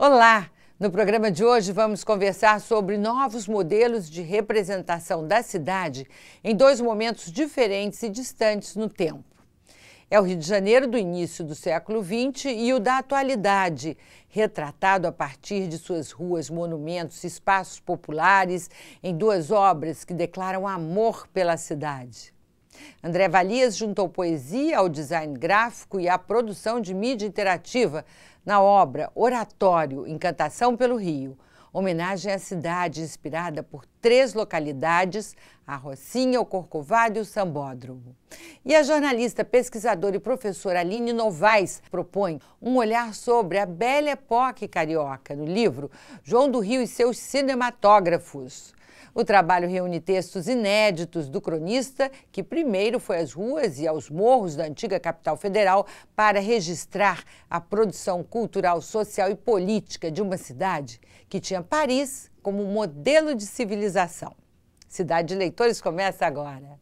Olá! No programa de hoje vamos conversar sobre novos modelos de representação da cidade em dois momentos diferentes e distantes no tempo. É o Rio de Janeiro do início do século XX e o da atualidade, retratado a partir de suas ruas, monumentos, espaços populares, em duas obras que declaram amor pela cidade. André Valias juntou poesia ao design gráfico e à produção de mídia interativa na obra Oratório Encantação pelo Rio homenagem à cidade inspirada por três localidades, a Rocinha, o Corcovado e o Sambódromo. E a jornalista, pesquisadora e professora Aline Novaes propõe um olhar sobre a bela época carioca no livro João do Rio e seus cinematógrafos. O trabalho reúne textos inéditos do cronista, que primeiro foi às ruas e aos morros da antiga capital federal para registrar a produção cultural, social e política de uma cidade que tinha Paris como modelo de civilização. Cidade de Leitores começa agora.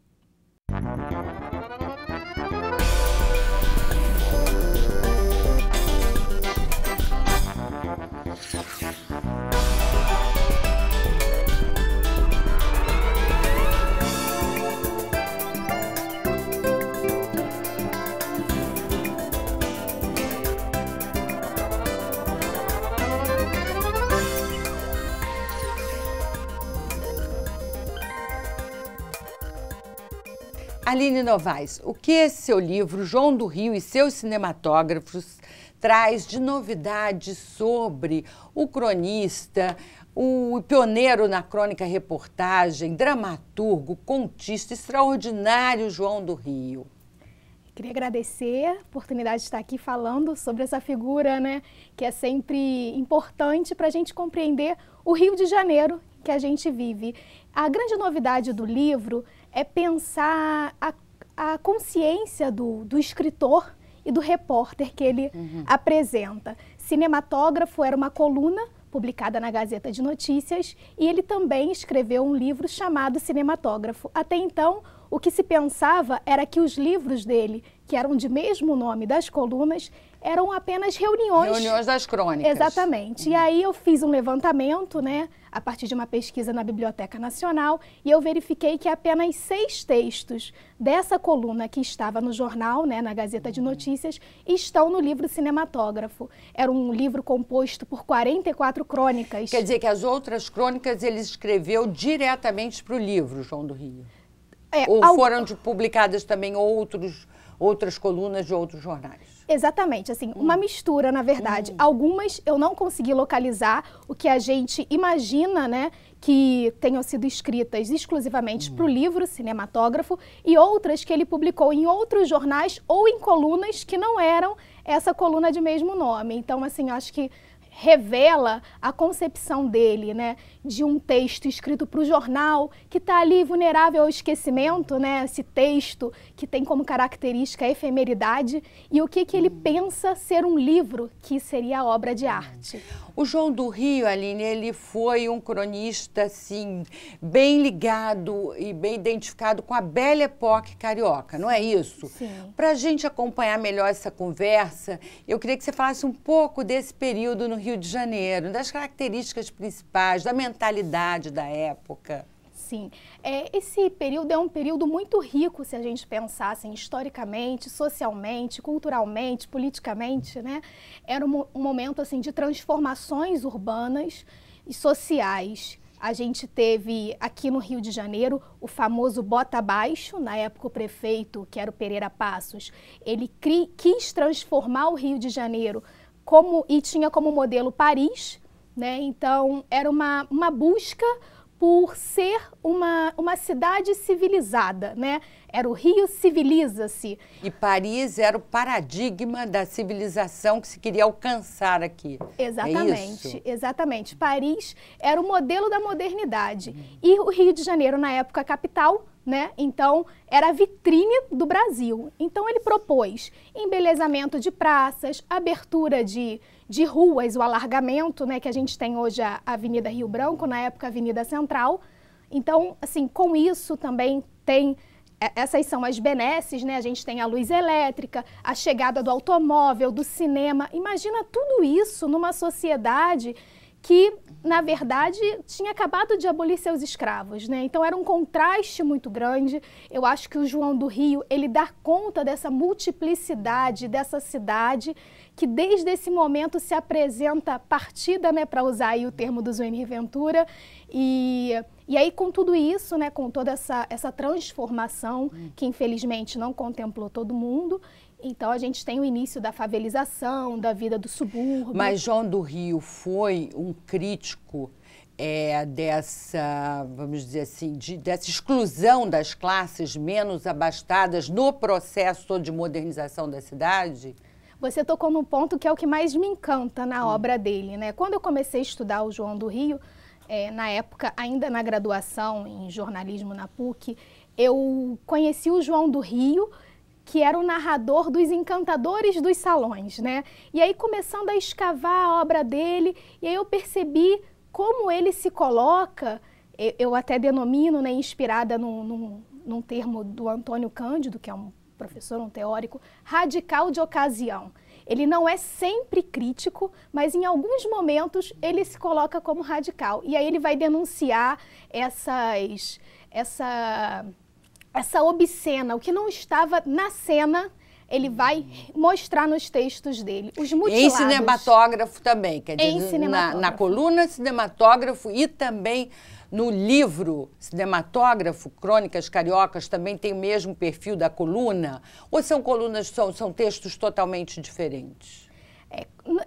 Aline Novaes, o que esse seu livro, João do Rio e seus cinematógrafos, traz de novidade sobre o cronista, o pioneiro na crônica reportagem, dramaturgo, contista extraordinário João do Rio? Queria agradecer a oportunidade de estar aqui falando sobre essa figura, né, que é sempre importante para a gente compreender o Rio de Janeiro que a gente vive. A grande novidade do livro é pensar a, a consciência do, do escritor e do repórter que ele uhum. apresenta. Cinematógrafo era uma coluna publicada na Gazeta de Notícias e ele também escreveu um livro chamado Cinematógrafo. Até então, o que se pensava era que os livros dele, que eram de mesmo nome das colunas, eram apenas reuniões. Reuniões das crônicas. Exatamente. Uhum. E aí eu fiz um levantamento, né, a partir de uma pesquisa na Biblioteca Nacional, e eu verifiquei que apenas seis textos dessa coluna que estava no jornal, né, na Gazeta uhum. de Notícias, estão no livro Cinematógrafo. Era um livro composto por 44 crônicas. Quer dizer que as outras crônicas ele escreveu diretamente para o livro, João do Rio? É, ou ao... foram publicadas também outros, outras colunas de outros jornais? Exatamente, assim, hum. uma mistura, na verdade. Hum. Algumas eu não consegui localizar o que a gente imagina, né, que tenham sido escritas exclusivamente hum. para o livro Cinematógrafo e outras que ele publicou em outros jornais ou em colunas que não eram essa coluna de mesmo nome. Então, assim, acho que revela a concepção dele, né, de um texto escrito para o jornal que está ali vulnerável ao esquecimento, né, esse texto que tem como característica a efemeridade e o que que ele pensa ser um livro que seria obra de arte. O João do Rio, Aline, ele foi um cronista assim bem ligado e bem identificado com a bela época carioca, não é isso? Para a gente acompanhar melhor essa conversa, eu queria que você falasse um pouco desse período no Rio Rio de Janeiro, das características principais, da mentalidade da época? Sim, é, esse período é um período muito rico se a gente pensar assim, historicamente, socialmente, culturalmente, politicamente, né? Era um, um momento assim de transformações urbanas e sociais. A gente teve aqui no Rio de Janeiro o famoso bota abaixo, na época o prefeito, que era o Pereira Passos, ele quis transformar o Rio de Janeiro como, e tinha como modelo Paris, né? Então era uma, uma busca por ser uma, uma cidade civilizada, né? Era o Rio civiliza-se. E Paris era o paradigma da civilização que se queria alcançar aqui. É exatamente, é exatamente. Paris era o modelo da modernidade. Hum. E o Rio de Janeiro, na época capital, né? Então, era a vitrine do Brasil. Então, ele propôs embelezamento de praças, abertura de, de ruas, o alargamento, né? Que a gente tem hoje a Avenida Rio Branco, na época Avenida Central. Então, assim, com isso também tem... É, essas são as benesses, né? A gente tem a luz elétrica, a chegada do automóvel, do cinema. Imagina tudo isso numa sociedade que, na verdade, tinha acabado de abolir seus escravos, né? Então era um contraste muito grande. Eu acho que o João do Rio, ele dá conta dessa multiplicidade dessa cidade que desde esse momento se apresenta partida, né, para usar aí o termo do Zuene Ventura, e e aí, com tudo isso, né, com toda essa, essa transformação, que infelizmente não contemplou todo mundo, então a gente tem o início da favelização, da vida do subúrbio. Mas João do Rio foi um crítico é, dessa, vamos dizer assim, de, dessa exclusão das classes menos abastadas no processo de modernização da cidade? Você tocou num ponto que é o que mais me encanta na hum. obra dele, né? Quando eu comecei a estudar o João do Rio, é, na época, ainda na graduação em jornalismo na PUC, eu conheci o João do Rio que era o narrador dos encantadores dos salões, né? E aí começando a escavar a obra dele, e aí eu percebi como ele se coloca, eu, até denomino, né, inspirada num, num, num termo do Antônio Cândido, que é um professor, um teórico, radical de ocasião. Ele não é sempre crítico, mas em alguns momentos ele se coloca como radical. E aí ele vai denunciar essas, essa essa obscena, o que não estava na cena, ele vai mostrar nos textos dele. Os mutilados. Em cinematógrafo também, quer dizer, na, na, coluna cinematógrafo e também no livro cinematógrafo, Crônicas Cariocas, também tem o mesmo perfil da coluna? Ou são colunas, são, são textos totalmente diferentes?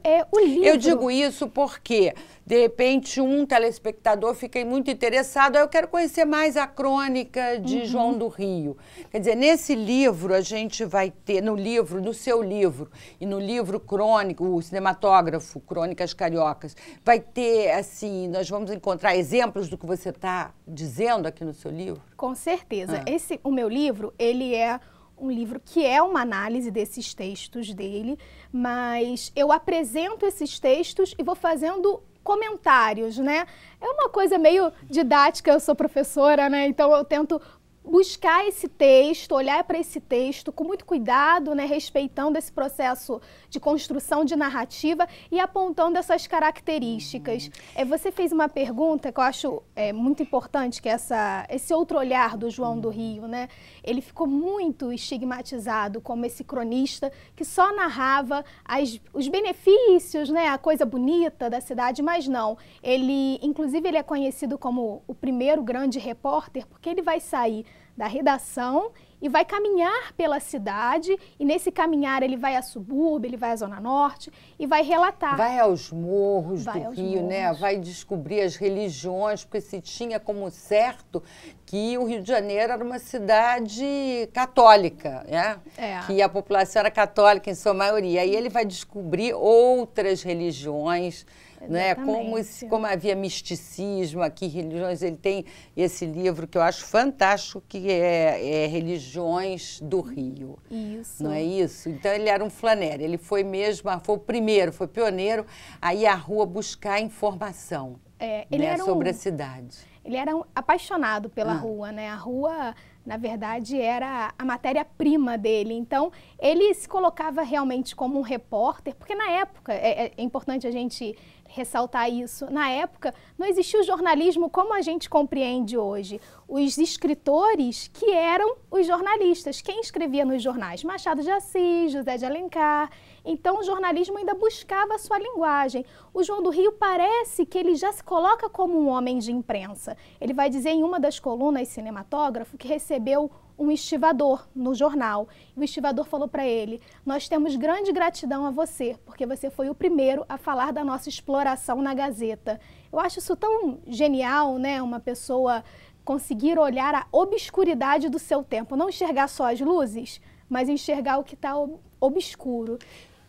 É, é o livro. Eu digo isso porque, de repente, um telespectador fica muito interessado. Ah, eu quero conhecer mais a crônica de uhum. João do Rio. Quer dizer, nesse livro a gente vai ter, no livro, no seu livro, e no livro crônico, o cinematógrafo Crônicas Cariocas, vai ter, assim, nós vamos encontrar exemplos do que você está dizendo aqui no seu livro? Com certeza. Ah. Esse, o meu livro, ele é um livro que é uma análise desses textos dele, mas eu apresento esses textos e vou fazendo comentários, né? É uma coisa meio didática, eu sou professora, né? Então eu tento buscar esse texto, olhar para esse texto com muito cuidado, né, respeitando esse processo de construção de narrativa e apontando essas características. Uhum. É, você fez uma pergunta que eu acho é, muito importante, que é essa, esse outro olhar do João uhum. do Rio, né? Ele ficou muito estigmatizado como esse cronista que só narrava as, os benefícios, né, a coisa bonita da cidade, mas não. Ele, inclusive, ele é conhecido como o primeiro grande repórter porque ele vai sair da redação e vai caminhar pela cidade e nesse caminhar ele vai a subúrbio, ele vai à zona norte e vai relatar. Vai aos morros vai do aos Rio, né? morros. né? Vai descobrir as religiões, porque se tinha como certo que o Rio de Janeiro era uma cidade católica, né? É. Que a população era católica em sua maioria. E ele vai descobrir outras religiões né? Como, esse, como havia misticismo aqui, religiões, ele tem esse livro que eu acho fantástico, que é, é Religiões do Rio. Isso. Não é isso? Então ele era um flanero ele foi mesmo, ah, foi o primeiro, foi pioneiro a ir à rua buscar informação é, né? sobre um, a cidade. Ele era um apaixonado pela ah. rua, né? A rua na verdade, era a matéria-prima dele. Então, ele se colocava realmente como um repórter, porque na época, é, é importante a gente ressaltar isso. Na época, não existia o jornalismo como a gente compreende hoje. Os escritores que eram os jornalistas, quem escrevia nos jornais? Machado de Assis, José de Alencar. Então, o jornalismo ainda buscava a sua linguagem. O João do Rio parece que ele já se coloca como um homem de imprensa. Ele vai dizer em uma das colunas cinematógrafo que recebeu um estivador no jornal. o estivador falou para ele: Nós temos grande gratidão a você, porque você foi o primeiro a falar da nossa exploração na Gazeta. Eu acho isso tão genial, né? Uma pessoa conseguir olhar a obscuridade do seu tempo, não enxergar só as luzes, mas enxergar o que está obscuro.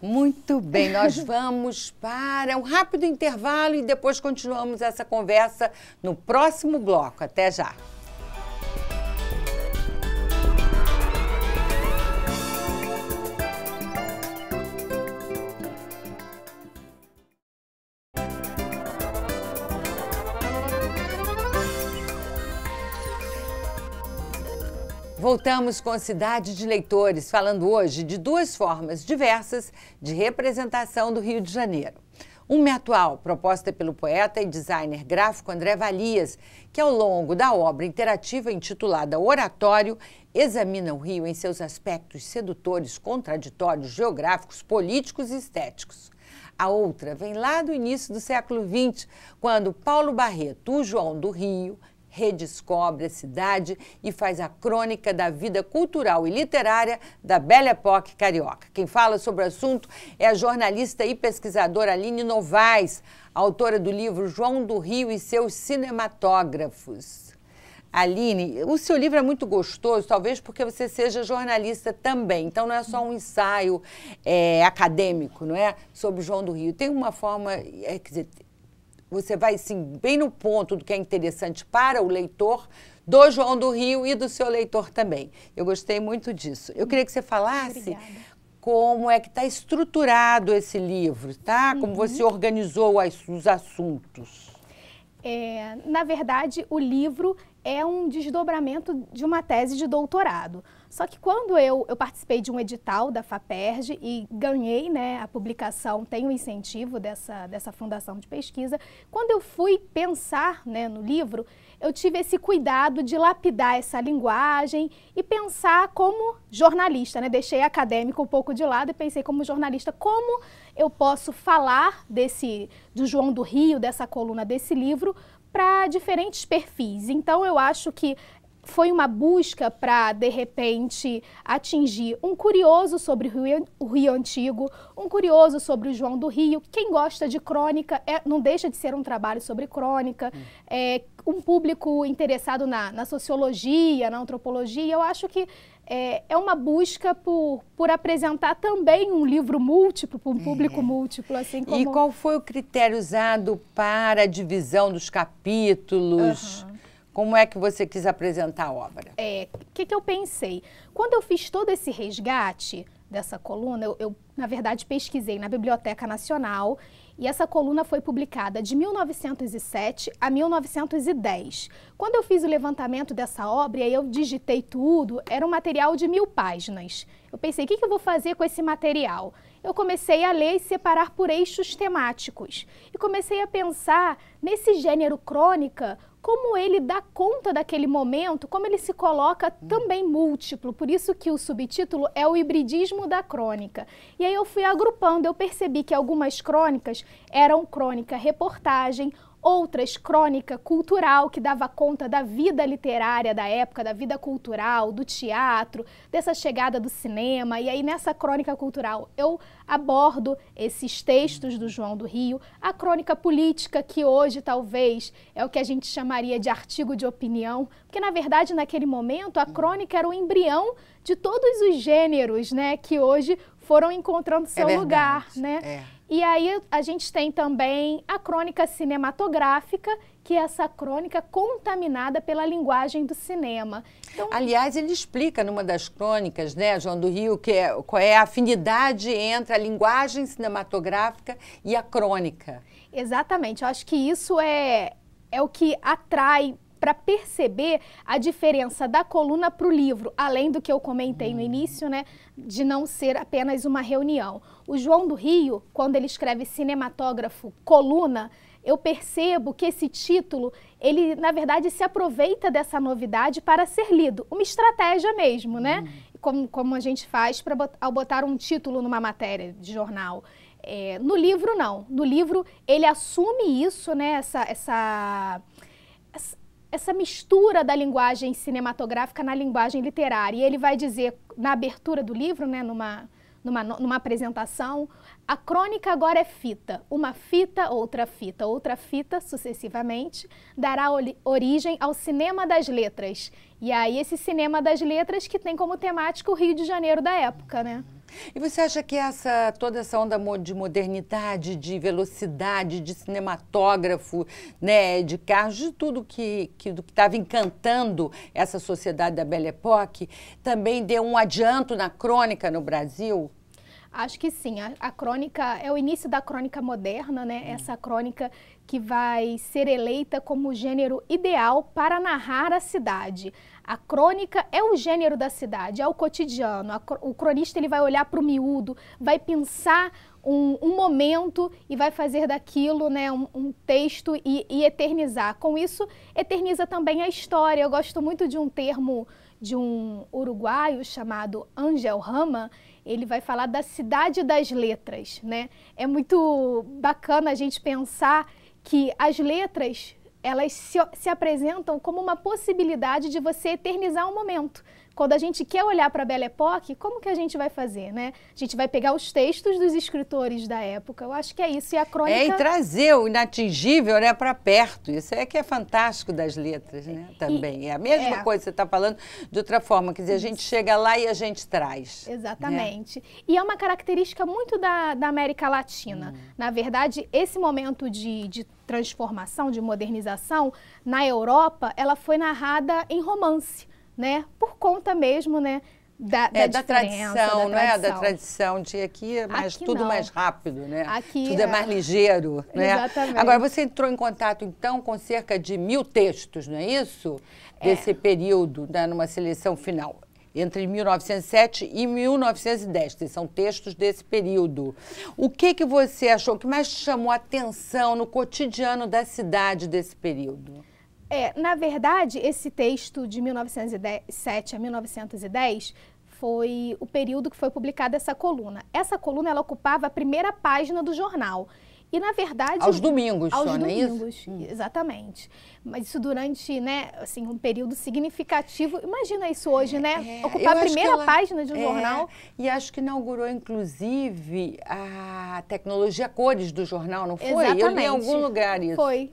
Muito bem, nós vamos para um rápido intervalo e depois continuamos essa conversa no próximo bloco. Até já! Voltamos com a Cidade de Leitores, falando hoje de duas formas diversas de representação do Rio de Janeiro. Uma é atual, proposta pelo poeta e designer gráfico André Valias, que ao longo da obra interativa intitulada Oratório, examina o Rio em seus aspectos sedutores, contraditórios, geográficos, políticos e estéticos. A outra vem lá do início do século XX, quando Paulo Barreto, o João do Rio, redescobre a cidade e faz a crônica da vida cultural e literária da Belle Époque carioca. Quem fala sobre o assunto é a jornalista e pesquisadora Aline Novaes, autora do livro João do Rio e seus cinematógrafos. Aline, o seu livro é muito gostoso, talvez porque você seja jornalista também. Então não é só um ensaio é, acadêmico, não é, sobre João do Rio. Tem uma forma, é, quer dizer, você vai sim bem no ponto do que é interessante para o leitor do João do Rio e do seu leitor também. Eu gostei muito disso. Eu queria que você falasse Obrigada. como é que está estruturado esse livro, tá? Como uhum. você organizou as, os assuntos. É, na verdade, o livro é um desdobramento de uma tese de doutorado. Só que quando eu, eu participei de um edital da FAPERJ e ganhei né, a publicação, tem o um incentivo dessa, dessa fundação de pesquisa, quando eu fui pensar né, no livro, eu tive esse cuidado de lapidar essa linguagem e pensar como jornalista, né? Deixei acadêmico um pouco de lado e pensei como jornalista, como eu posso falar desse do João do Rio, dessa coluna desse livro, para diferentes perfis. Então, eu acho que foi uma busca para, de repente, atingir um curioso sobre o Rio, o Rio, Antigo, um curioso sobre o João do Rio. Quem gosta de crônica, é, não deixa de ser um trabalho sobre crônica. Hum. É, um público interessado na, na sociologia, na antropologia. Eu acho que é, é uma busca por, por apresentar também um livro múltiplo, para um é. público é. múltiplo. assim como... E qual foi o critério usado para a divisão dos capítulos? Uhum. Como é que você quis apresentar a obra? É, o que, que eu pensei? Quando eu fiz todo esse resgate dessa coluna, eu, eu na verdade pesquisei na Biblioteca Nacional e essa coluna foi publicada de 1907 a 1910. Quando eu fiz o levantamento dessa obra, eu digitei tudo, era um material de mil páginas. Eu pensei, o que eu vou fazer com esse material? Eu comecei a ler e separar por eixos temáticos. E comecei a pensar nesse gênero crônica como ele dá conta daquele momento, como ele se coloca também múltiplo. Por isso que o subtítulo é o hibridismo da crônica. E aí eu fui agrupando, eu percebi que algumas crônicas eram crônica reportagem, outras crônica cultural, que dava conta da vida literária da época, da vida cultural, do teatro, dessa chegada do cinema. E aí, nessa crônica cultural, eu abordo esses textos do João do Rio, a crônica política, que hoje talvez é o que a gente chamaria de artigo de opinião, porque na verdade, naquele momento, a crônica era o embrião de todos os gêneros né, que hoje foram encontrando é seu é lugar. Né? É. E aí a gente tem também a crônica cinematográfica, que é essa crônica contaminada pela linguagem do cinema. Então... Aliás, ele explica numa das crônicas, né, João do Rio, que é, qual é a afinidade entre a linguagem cinematográfica e a crônica. Exatamente. Eu acho que isso é, é o que atrai para perceber a diferença da coluna para o livro, além do que eu comentei no hum. início, né, de não ser apenas uma reunião. O João do Rio, quando ele escreve cinematógrafo coluna, eu percebo que esse título, ele na verdade se aproveita dessa novidade para ser lido. Uma estratégia mesmo, né? Uhum. Como, como a gente faz para ao botar um título numa matéria de jornal. É, no livro, não. No livro, ele assume isso, né? Essa, essa, essa mistura da linguagem cinematográfica na linguagem literária. E ele vai dizer, na abertura do livro, né, numa, numa, numa apresentação, a crônica agora é fita. Uma fita, outra fita, outra fita, sucessivamente, dará origem ao cinema das letras. E aí esse cinema das letras que tem como temática o Rio de Janeiro da época, né? E você acha que essa toda essa onda de modernidade, de velocidade, de cinematógrafo, né, de carros, de tudo que que estava encantando essa sociedade da Belle Époque, também deu um adianto na crônica no Brasil? Acho que sim. A, a, crônica é o início da crônica moderna, né? Hum. Essa crônica que vai ser eleita como gênero ideal para narrar a cidade. A crônica é o gênero da cidade, é o cotidiano. O cronista ele vai olhar para o miúdo, vai pensar um, um, momento e vai fazer daquilo né, um, um texto e, e, eternizar. Com isso, eterniza também a história. Eu gosto muito de um termo de um uruguaio chamado Angel Rama. Ele vai falar da cidade das letras. Né? É muito bacana a gente pensar que as letras elas se, se apresentam como uma possibilidade de você eternizar um momento. Quando a gente quer olhar para a Belle Époque, como que a gente vai fazer, né? A gente vai pegar os textos dos escritores da época. Eu acho que é isso. E a crônica... É, e trazer o inatingível né, para perto. Isso é que é fantástico das letras, né? Também. E, é a mesma é. coisa que você está falando de outra forma. Quer dizer, a gente chega lá e a gente traz. Né? Exatamente. Né? E é uma característica muito da, da América Latina. Hum. Na verdade, esse momento de, de transformação, de modernização, na Europa, ela foi narrada em romance né? Por conta mesmo, né? Da, é, da tradição, da tradição, não é? Da tradição de aqui é mais, aqui tudo não. mais rápido, né? Aqui tudo é, é mais ligeiro, né? Exatamente. Agora, você entrou em contato, então, com cerca de mil textos, não é isso? É. Desse período, né, numa seleção final. Entre 1907 e 1910, são textos desse período. O que, que você achou que mais chamou a atenção no cotidiano da cidade desse período? É, na verdade, esse texto de 1907 a 1910 foi o período que foi publicada essa coluna. Essa coluna ela ocupava a primeira página do jornal. E na verdade aos domingos, aos só, domingos, é isso? Hum. exatamente. Mas isso durante, né, assim, um período significativo. Imagina isso hoje, é, né? É, é Ocupar a primeira ela, página de um é, jornal. E acho que inaugurou inclusive a tecnologia cores do jornal, não foi? Exatamente. Eu li em algum lugar isso. Foi,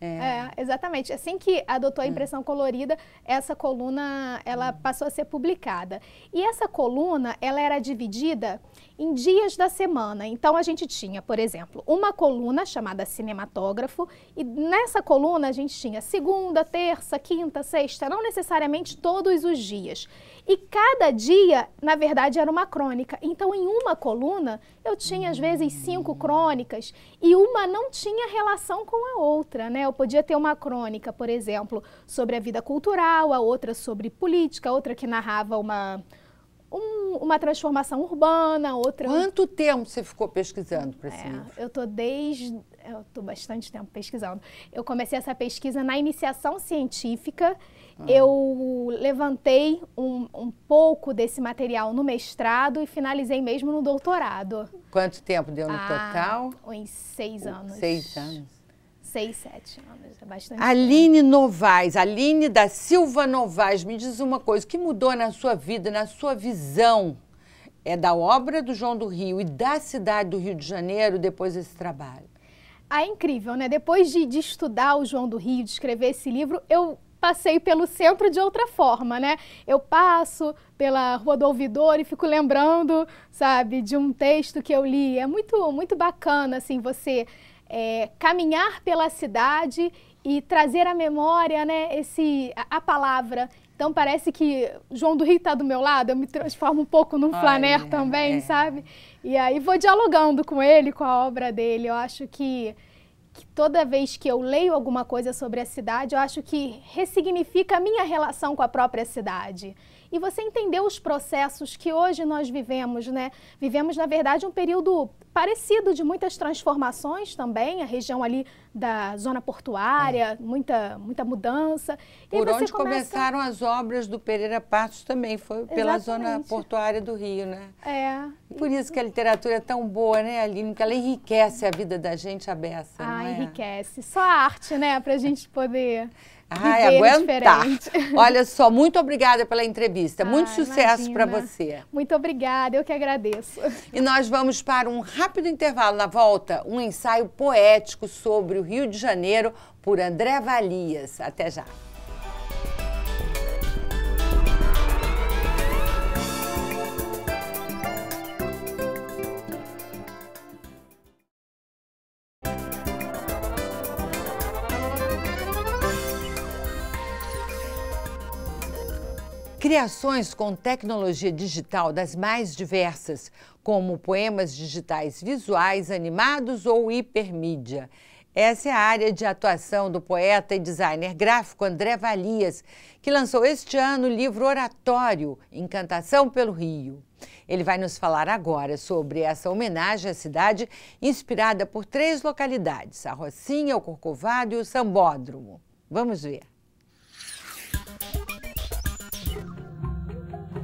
é. é. exatamente. Assim que adotou a hum. impressão colorida, essa coluna ela hum. passou a ser publicada. E essa coluna, ela era dividida em dias da semana. Então a gente tinha, por exemplo, uma coluna chamada cinematógrafo e nessa coluna a gente tinha segunda, terça, quinta, sexta, não necessariamente todos os dias. E cada dia, na verdade, era uma crônica. Então em uma coluna eu tinha às vezes cinco crônicas e uma não tinha relação com a outra, né? Eu podia ter uma crônica, por exemplo, sobre a vida cultural, a outra sobre política, a outra que narrava uma um, uma transformação urbana, outra. Quanto tempo você ficou pesquisando para é, esse é, livro? Eu estou desde. Eu estou bastante tempo pesquisando. Eu comecei essa pesquisa na iniciação científica. Ah. Eu levantei um, um pouco desse material no mestrado e finalizei mesmo no doutorado. Quanto tempo deu no ah, total? Uns seis anos. Seis anos. Seis, sete anos, é bastante. Aline Novaes, Aline da Silva Novaes, me diz uma coisa, o que mudou na sua vida, na sua visão é da obra do João do Rio e da cidade do Rio de Janeiro depois desse trabalho? Ah, é incrível, né? Depois de, de estudar o João do Rio, de escrever esse livro, eu passei pelo centro de outra forma, né? Eu passo pela Rua do Ouvidor e fico lembrando, sabe, de um texto que eu li. É muito, muito bacana, assim, você é, caminhar pela cidade e trazer à memória né, esse, a, a palavra. Então parece que João do Rio está do meu lado, eu me transformo um pouco num flaner também, é. sabe? E aí vou dialogando com ele, com a obra dele. Eu acho que, que toda vez que eu leio alguma coisa sobre a cidade, eu acho que ressignifica a minha relação com a própria cidade e você entender os processos que hoje nós vivemos, né? Vivemos, na verdade, um período parecido de muitas transformações também, a região ali da zona portuária, é. muita, muita mudança. Por onde começa... começaram as obras do Pereira Passos também, foi pela Exatamente. zona portuária do Rio, né? É. Por isso que a literatura é tão boa, né, Aline? Que ela enriquece a vida da gente, a beça, Ah, é? enriquece. Só a arte, né, Para a gente poder... Ai, aguentar. Olha só, muito obrigada pela entrevista. Ah, muito sucesso para você. Muito obrigada, eu que agradeço. E nós vamos para um rápido intervalo. Na volta, um ensaio poético sobre o Rio de Janeiro por André Valias. Até já. Criações com tecnologia digital das mais diversas, como poemas digitais visuais, animados ou hipermídia. Essa é a área de atuação do poeta e designer gráfico André Valias, que lançou este ano o livro Oratório, Encantação pelo Rio. Ele vai nos falar agora sobre essa homenagem à cidade, inspirada por três localidades, a Rocinha, o Corcovado e o Sambódromo. Vamos ver.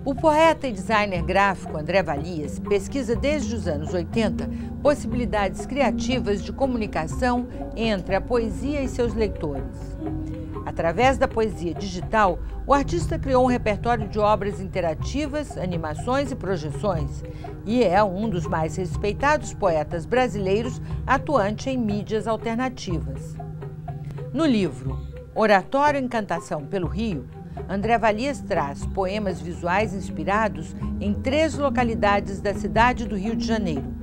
O poeta e designer gráfico André Valias pesquisa desde os anos 80 possibilidades criativas de comunicação entre a poesia e seus leitores. Através da poesia digital, o artista criou um repertório de obras interativas, animações e projeções, e é um dos mais respeitados poetas brasileiros atuante em mídias alternativas. No livro Oratório Encantação pelo Rio, André Valias traz poemas visuais inspirados em três localidades da cidade do Rio de Janeiro.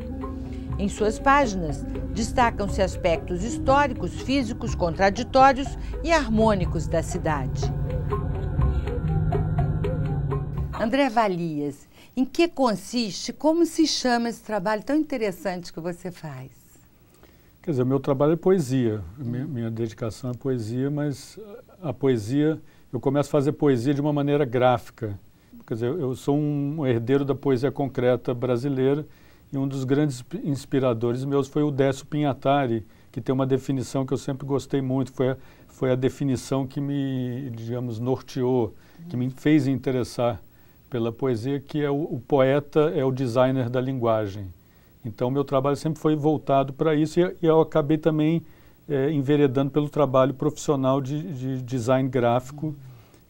Em suas páginas, destacam-se aspectos históricos, físicos, contraditórios e harmônicos da cidade. André Valias, em que consiste, como se chama esse trabalho tão interessante que você faz? Quer dizer, meu trabalho é poesia, minha, minha dedicação é poesia, mas a poesia eu começo a fazer poesia de uma maneira gráfica. Quer dizer, eu sou um herdeiro da poesia concreta brasileira e um dos grandes inspiradores meus foi o Décio Pinhatari, que tem uma definição que eu sempre gostei muito, foi a, foi a definição que me, digamos, norteou, que me fez interessar pela poesia, que é o, o poeta é o designer da linguagem. Então, meu trabalho sempre foi voltado para isso e, e eu acabei também é, enveredando pelo trabalho profissional de, de design gráfico, uhum.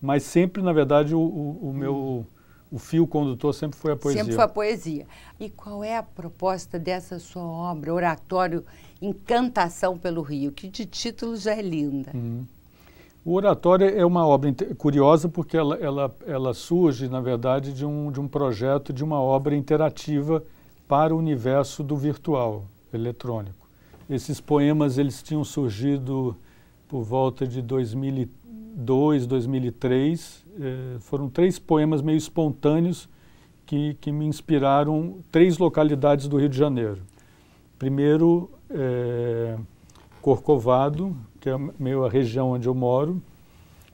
mas sempre, na verdade, o, o, o meu o fio condutor sempre foi a poesia. Sempre foi a poesia. E qual é a proposta dessa sua obra, Oratório Encantação pelo Rio, que de título já é linda? Uhum. O Oratório é uma obra curiosa porque ela, ela, ela surge, na verdade, de um, de um projeto de uma obra interativa para o universo do virtual eletrônico. Esses poemas eles tinham surgido por volta de 2002, 2003. É, foram três poemas meio espontâneos que, que me inspiraram três localidades do Rio de Janeiro. Primeiro, é, Corcovado, que é meio a região onde eu moro.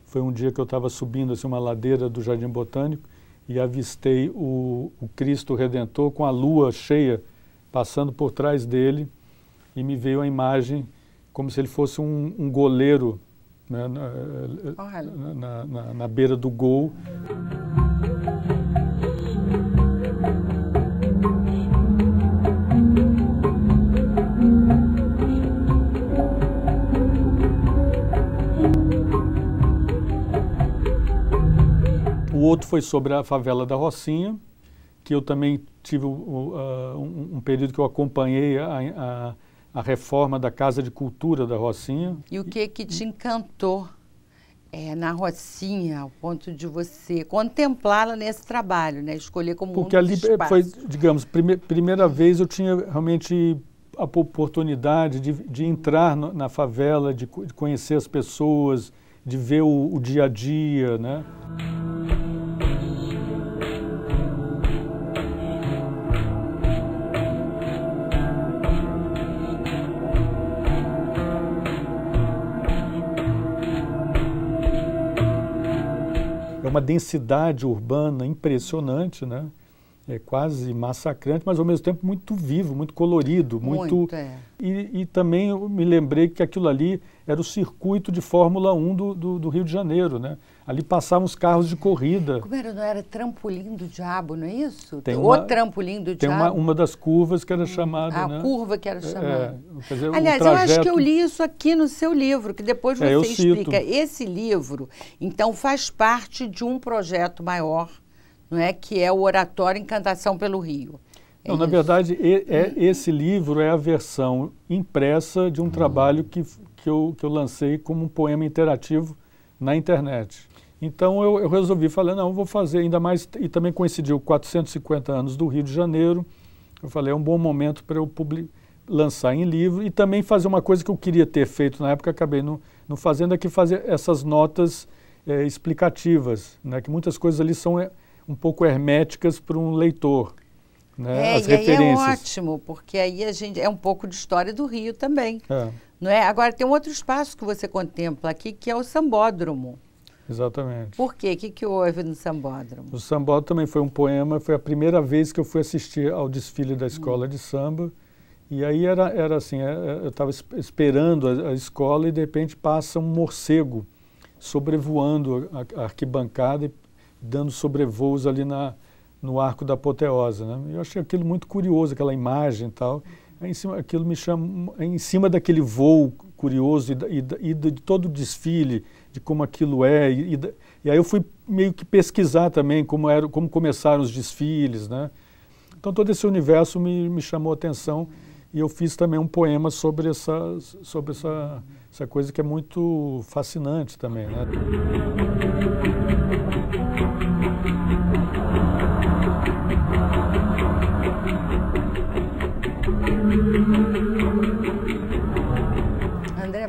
Foi um dia que eu estava subindo assim, uma ladeira do Jardim Botânico e avistei o, o Cristo Redentor com a lua cheia passando por trás dele e me veio a imagem como se ele fosse um, um goleiro né, na, na, na, na, beira do gol. O outro foi sobre a favela da Rocinha, que eu também tive uh, um, um, período que eu acompanhei a, a a reforma da Casa de Cultura da Rocinha. E o que que te encantou é, na Rocinha, ao ponto de você contemplá-la nesse trabalho, né? escolher como Porque um ali eh, foi, digamos, prime primeira vez eu tinha realmente a oportunidade de, de entrar no, na favela, de, de, conhecer as pessoas, de ver o, o dia a dia, né? uma densidade urbana impressionante, né? É quase massacrante, mas ao mesmo tempo muito vivo, muito colorido, muito. muito é. e, e, também eu me lembrei que aquilo ali era o circuito de Fórmula 1 do, do, do Rio de Janeiro, né? Ali passavam os carros de corrida. Como era? Não era trampolim do diabo, não é isso? Tem uma, o trampolim do tem diabo. Tem uma, uma das curvas que era hum, chamada. A né? curva que era é, chamada. É, dizer, Aliás, trajeto... eu acho que eu li isso aqui no seu livro, que depois é, você é, explica. Cito. Esse livro, então, faz parte de um projeto maior, não é? Que é o Oratório Encantação pelo Rio. Então, não, na verdade, é, hum. esse livro é a versão impressa de um hum. trabalho que, que, eu, que eu lancei como um poema interativo na internet. Então eu, eu resolvi, falei, não, vou fazer ainda mais, e também coincidiu 450 anos do Rio de Janeiro, eu falei, é um bom momento para eu publicar, lançar em livro e também fazer uma coisa que eu queria ter feito na época, acabei não, fazendo, é que fazer essas notas é, explicativas, né? que muitas coisas ali são é, um pouco herméticas para um leitor. Né? É, As e é referências. é ótimo, porque aí a gente é um pouco de história do Rio também. É. Não é? Agora, tem um outro espaço que você contempla aqui, que é o Sambódromo. Exatamente. Por quê? O que, que houve no Sambódromo? O Sambódromo também foi um poema, foi a primeira vez que eu fui assistir ao desfile da escola hum. de samba. E aí era, era assim, é, é, eu estava esperando a, a, escola e de repente passa um morcego sobrevoando a, a arquibancada e dando sobrevoos ali na, no arco da apoteose. Né? Eu achei aquilo muito curioso, aquela imagem e tal. em cima, aquilo me chama, em cima daquele voo curioso e, e, e de todo o desfile de como aquilo é. E, e, e, aí eu fui meio que pesquisar também como, era, como começaram os desfiles, né? Então todo esse universo me, me chamou a atenção e eu fiz também um poema sobre essa, sobre essa, essa coisa que é muito fascinante também, né?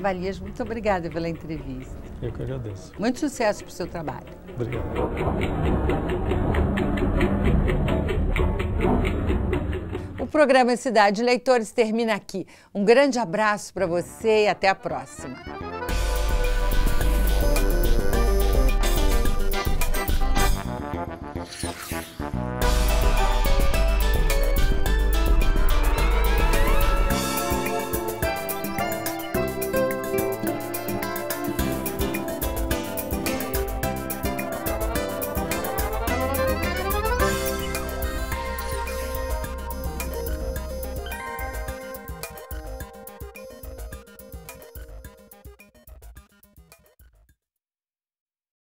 Cavalias, muito obrigada pela entrevista. Eu que agradeço. Muito sucesso para o seu trabalho. Obrigado. O programa Cidade Leitores termina aqui. Um grande abraço para você e até a próxima.